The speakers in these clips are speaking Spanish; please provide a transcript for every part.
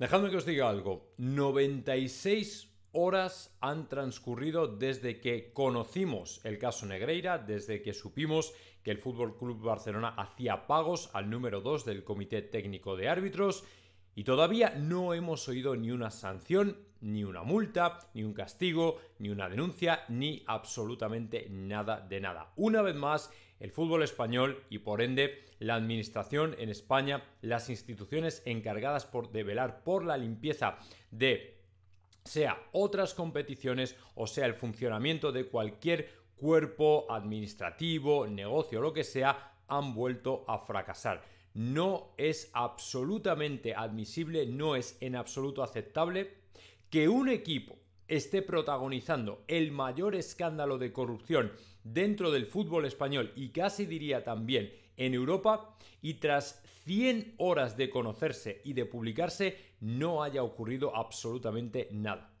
Dejadme que os diga algo, 96 horas han transcurrido desde que conocimos el caso Negreira, desde que supimos que el Fútbol Club Barcelona hacía pagos al número 2 del Comité Técnico de Árbitros y todavía no hemos oído ni una sanción, ni una multa, ni un castigo, ni una denuncia, ni absolutamente nada de nada. Una vez más, el fútbol español y por ende la administración en España, las instituciones encargadas por, de velar por la limpieza de sea otras competiciones o sea el funcionamiento de cualquier cuerpo administrativo, negocio, lo que sea, han vuelto a fracasar. No es absolutamente admisible, no es en absoluto aceptable que un equipo esté protagonizando el mayor escándalo de corrupción dentro del fútbol español y casi diría también en Europa y tras 100 horas de conocerse y de publicarse no haya ocurrido absolutamente nada.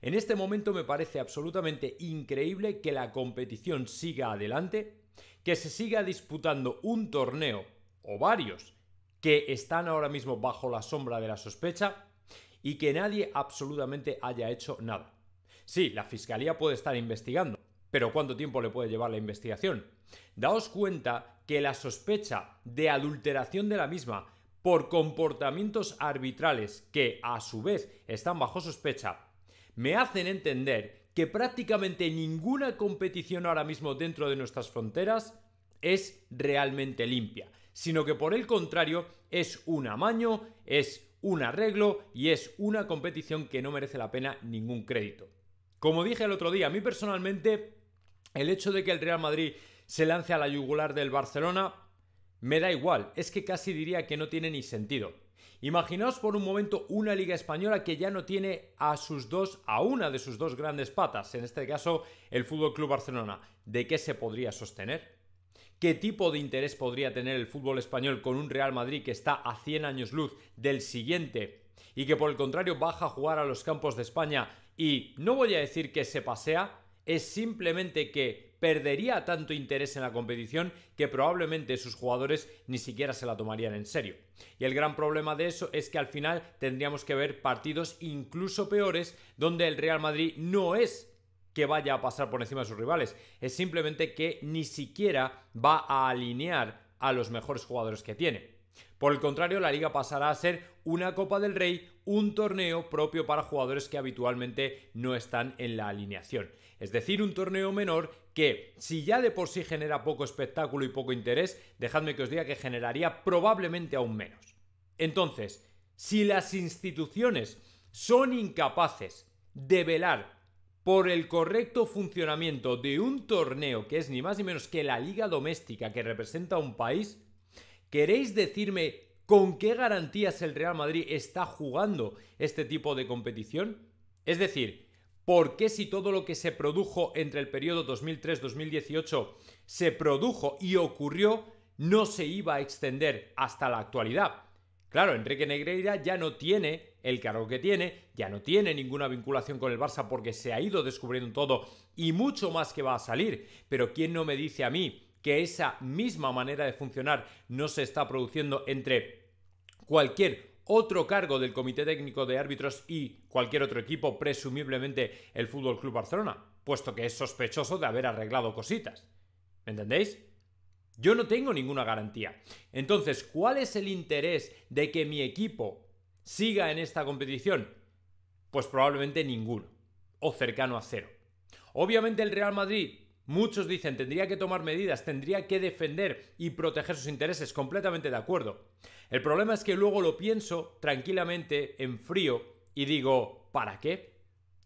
En este momento me parece absolutamente increíble que la competición siga adelante, que se siga disputando un torneo o varios que están ahora mismo bajo la sombra de la sospecha y que nadie absolutamente haya hecho nada. Sí, la Fiscalía puede estar investigando, pero ¿cuánto tiempo le puede llevar la investigación? Daos cuenta que la sospecha de adulteración de la misma por comportamientos arbitrales que a su vez están bajo sospecha, me hacen entender que prácticamente ninguna competición ahora mismo dentro de nuestras fronteras es realmente limpia, sino que por el contrario es un amaño, es un arreglo y es una competición que no merece la pena ningún crédito. Como dije el otro día, a mí personalmente el hecho de que el Real Madrid se lance a la yugular del Barcelona me da igual, es que casi diría que no tiene ni sentido. Imaginaos por un momento una liga española que ya no tiene a sus dos, a una de sus dos grandes patas, en este caso el Fútbol Club Barcelona. ¿De qué se podría sostener? ¿Qué tipo de interés podría tener el fútbol español con un Real Madrid que está a 100 años luz del siguiente y que por el contrario baja a jugar a los campos de España y no voy a decir que se pasea, es simplemente que perdería tanto interés en la competición que probablemente sus jugadores ni siquiera se la tomarían en serio. Y el gran problema de eso es que al final tendríamos que ver partidos incluso peores donde el Real Madrid no es que vaya a pasar por encima de sus rivales, es simplemente que ni siquiera va a alinear a los mejores jugadores que tiene. Por el contrario, la liga pasará a ser una Copa del Rey, un torneo propio para jugadores que habitualmente no están en la alineación. Es decir, un torneo menor que si ya de por sí genera poco espectáculo y poco interés, dejadme que os diga que generaría probablemente aún menos. Entonces, si las instituciones son incapaces de velar por el correcto funcionamiento de un torneo que es ni más ni menos que la liga doméstica que representa a un país, ¿queréis decirme ¿Con qué garantías el Real Madrid está jugando este tipo de competición? Es decir, ¿por qué si todo lo que se produjo entre el periodo 2003-2018 se produjo y ocurrió, no se iba a extender hasta la actualidad? Claro, Enrique Negreira ya no tiene el cargo que tiene, ya no tiene ninguna vinculación con el Barça porque se ha ido descubriendo todo y mucho más que va a salir. Pero ¿quién no me dice a mí que esa misma manera de funcionar no se está produciendo entre cualquier otro cargo del Comité Técnico de Árbitros y cualquier otro equipo, presumiblemente el Fútbol Club Barcelona, puesto que es sospechoso de haber arreglado cositas. ¿Me entendéis? Yo no tengo ninguna garantía. Entonces, ¿cuál es el interés de que mi equipo siga en esta competición? Pues probablemente ninguno, o cercano a cero. Obviamente el Real Madrid Muchos dicen, tendría que tomar medidas, tendría que defender y proteger sus intereses, completamente de acuerdo. El problema es que luego lo pienso tranquilamente, en frío, y digo, ¿para qué?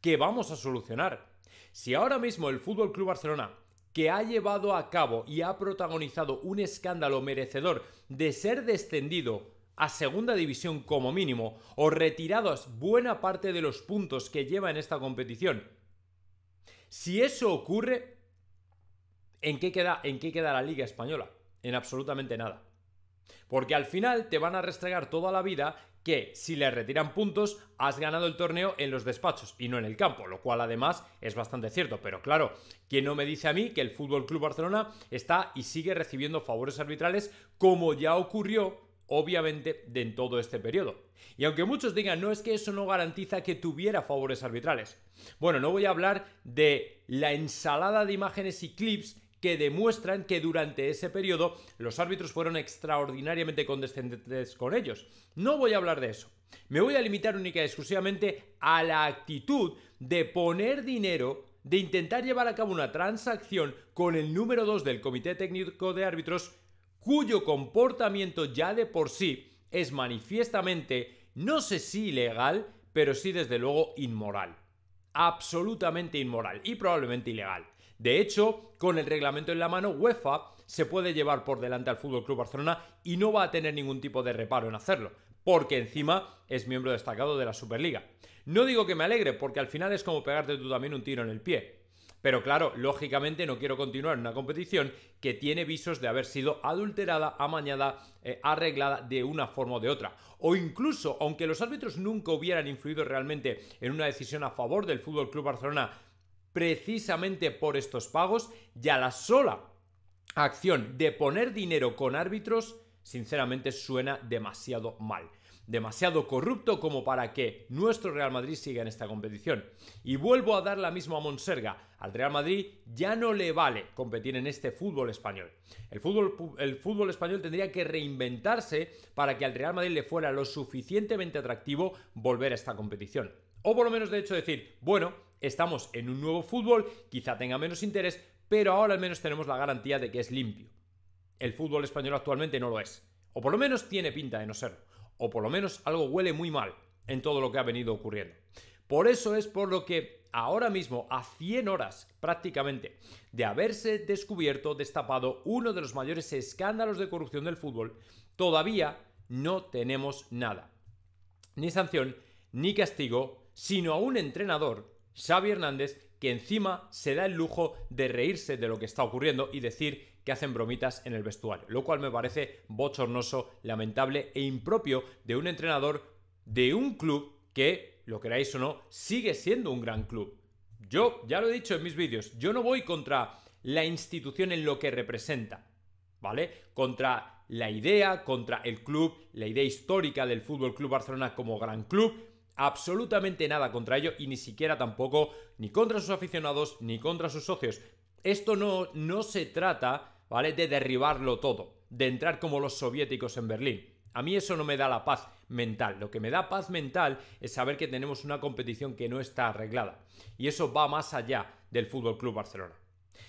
¿Qué vamos a solucionar? Si ahora mismo el Fútbol Club Barcelona, que ha llevado a cabo y ha protagonizado un escándalo merecedor de ser descendido a segunda división como mínimo, o retirados buena parte de los puntos que lleva en esta competición, si eso ocurre, ¿En qué, queda, ¿En qué queda la Liga Española? En absolutamente nada. Porque al final te van a restregar toda la vida que si le retiran puntos has ganado el torneo en los despachos y no en el campo, lo cual además es bastante cierto, pero claro, ¿quién no me dice a mí que el Fútbol Club Barcelona está y sigue recibiendo favores arbitrales como ya ocurrió obviamente en todo este periodo. Y aunque muchos digan, no es que eso no garantiza que tuviera favores arbitrales. Bueno, no voy a hablar de la ensalada de imágenes y clips que demuestran que durante ese periodo los árbitros fueron extraordinariamente condescendentes con ellos. No voy a hablar de eso. Me voy a limitar única y exclusivamente a la actitud de poner dinero de intentar llevar a cabo una transacción con el número 2 del Comité Técnico de Árbitros, cuyo comportamiento ya de por sí es manifiestamente, no sé si ilegal, pero sí desde luego inmoral. Absolutamente inmoral y probablemente ilegal. De hecho, con el reglamento en la mano, UEFA se puede llevar por delante al Fútbol Club Barcelona y no va a tener ningún tipo de reparo en hacerlo, porque encima es miembro destacado de la Superliga. No digo que me alegre, porque al final es como pegarte tú también un tiro en el pie. Pero claro, lógicamente no quiero continuar en una competición que tiene visos de haber sido adulterada, amañada, eh, arreglada de una forma o de otra. O incluso, aunque los árbitros nunca hubieran influido realmente en una decisión a favor del Fútbol Club Barcelona precisamente por estos pagos ya la sola acción de poner dinero con árbitros, sinceramente suena demasiado mal demasiado corrupto como para que nuestro Real Madrid siga en esta competición. Y vuelvo a dar la misma a Monserga. Al Real Madrid ya no le vale competir en este fútbol español. El fútbol, el fútbol español tendría que reinventarse para que al Real Madrid le fuera lo suficientemente atractivo volver a esta competición. O por lo menos de hecho decir, bueno, estamos en un nuevo fútbol, quizá tenga menos interés, pero ahora al menos tenemos la garantía de que es limpio. El fútbol español actualmente no lo es, o por lo menos tiene pinta de no serlo, o por lo menos algo huele muy mal en todo lo que ha venido ocurriendo. Por eso es por lo que ahora mismo, a 100 horas prácticamente, de haberse descubierto, destapado uno de los mayores escándalos de corrupción del fútbol, todavía no tenemos nada. Ni sanción, ni castigo, sino a un entrenador Xavi Hernández, que encima se da el lujo de reírse de lo que está ocurriendo y decir que hacen bromitas en el vestuario, lo cual me parece bochornoso, lamentable e impropio de un entrenador de un club que, lo queráis o no, sigue siendo un gran club. Yo, ya lo he dicho en mis vídeos, yo no voy contra la institución en lo que representa, ¿vale? Contra la idea, contra el club, la idea histórica del Fútbol Club Barcelona como gran club, absolutamente nada contra ello y ni siquiera tampoco ni contra sus aficionados ni contra sus socios. Esto no, no se trata, ¿vale? De derribarlo todo, de entrar como los soviéticos en Berlín. A mí eso no me da la paz mental. Lo que me da paz mental es saber que tenemos una competición que no está arreglada. Y eso va más allá del Fútbol Club Barcelona.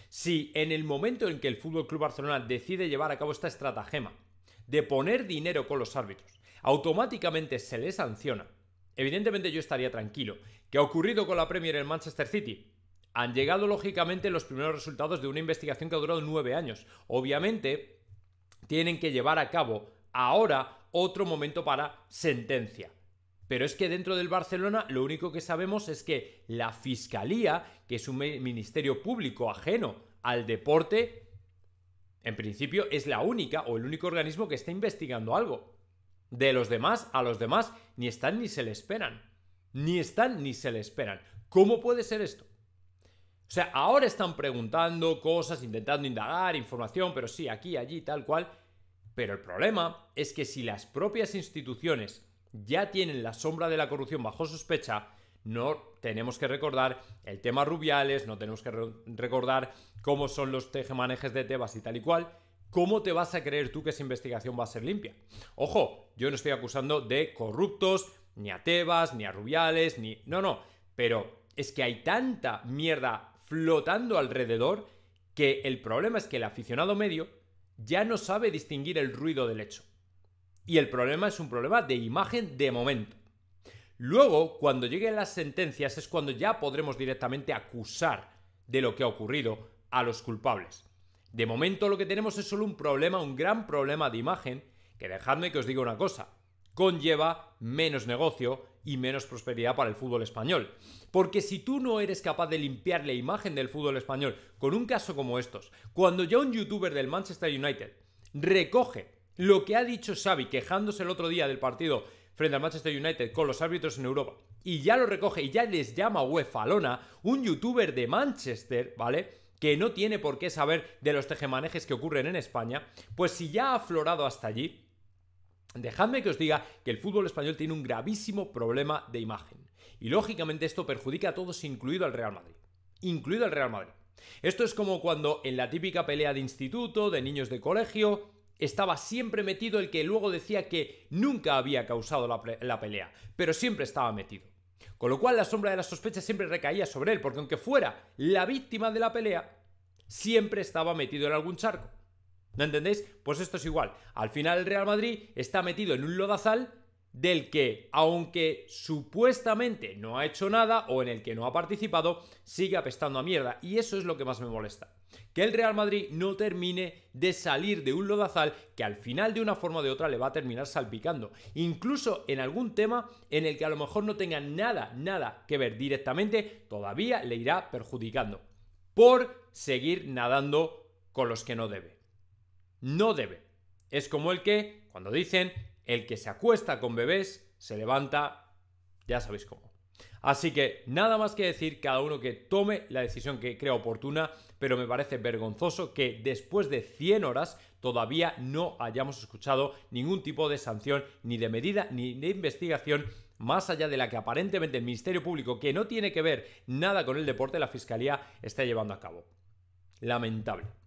Si en el momento en que el Fútbol Club Barcelona decide llevar a cabo esta estratagema de poner dinero con los árbitros, automáticamente se le sanciona, Evidentemente yo estaría tranquilo. ¿Qué ha ocurrido con la Premier en Manchester City? Han llegado lógicamente los primeros resultados de una investigación que ha durado nueve años. Obviamente tienen que llevar a cabo ahora otro momento para sentencia. Pero es que dentro del Barcelona lo único que sabemos es que la Fiscalía, que es un ministerio público ajeno al deporte, en principio es la única o el único organismo que está investigando algo de los demás a los demás, ni están ni se le esperan. Ni están ni se le esperan. ¿Cómo puede ser esto? O sea, ahora están preguntando cosas, intentando indagar información, pero sí, aquí, allí, tal cual. Pero el problema es que si las propias instituciones ya tienen la sombra de la corrupción bajo sospecha, no tenemos que recordar el tema Rubiales, no tenemos que recordar cómo son los tejemanejes de Tebas y tal y cual, ¿cómo te vas a creer tú que esa investigación va a ser limpia? Ojo, yo no estoy acusando de corruptos, ni a Tebas, ni a Rubiales, ni... No, no, pero es que hay tanta mierda flotando alrededor que el problema es que el aficionado medio ya no sabe distinguir el ruido del hecho. Y el problema es un problema de imagen de momento. Luego, cuando lleguen las sentencias es cuando ya podremos directamente acusar de lo que ha ocurrido a los culpables. De momento lo que tenemos es solo un problema, un gran problema de imagen, que dejadme que os diga una cosa, conlleva menos negocio y menos prosperidad para el fútbol español. Porque si tú no eres capaz de limpiar la imagen del fútbol español con un caso como estos, cuando ya un youtuber del Manchester United recoge lo que ha dicho Xavi quejándose el otro día del partido frente al Manchester United con los árbitros en Europa, y ya lo recoge y ya les llama UEFA un youtuber de Manchester, ¿vale? que no tiene por qué saber de los tejemanejes que ocurren en España, pues si ya ha aflorado hasta allí, Dejadme que os diga que el fútbol español tiene un gravísimo problema de imagen. Y lógicamente esto perjudica a todos, incluido al Real Madrid. Incluido al Real Madrid. Esto es como cuando en la típica pelea de instituto, de niños de colegio, estaba siempre metido el que luego decía que nunca había causado la pelea, pero siempre estaba metido. Con lo cual la sombra de la sospecha siempre recaía sobre él, porque aunque fuera la víctima de la pelea, siempre estaba metido en algún charco. ¿No entendéis? Pues esto es igual. Al final el Real Madrid está metido en un lodazal del que, aunque supuestamente no ha hecho nada o en el que no ha participado, sigue apestando a mierda. Y eso es lo que más me molesta. Que el Real Madrid no termine de salir de un lodazal que al final de una forma o de otra le va a terminar salpicando. Incluso en algún tema en el que a lo mejor no tenga nada, nada que ver directamente, todavía le irá perjudicando. Por seguir nadando con los que no debe. No debe. Es como el que, cuando dicen, el que se acuesta con bebés, se levanta, ya sabéis cómo. Así que nada más que decir, cada uno que tome la decisión que crea oportuna, pero me parece vergonzoso que después de 100 horas todavía no hayamos escuchado ningún tipo de sanción, ni de medida, ni de investigación más allá de la que aparentemente el Ministerio Público, que no tiene que ver nada con el deporte, la Fiscalía está llevando a cabo. Lamentable.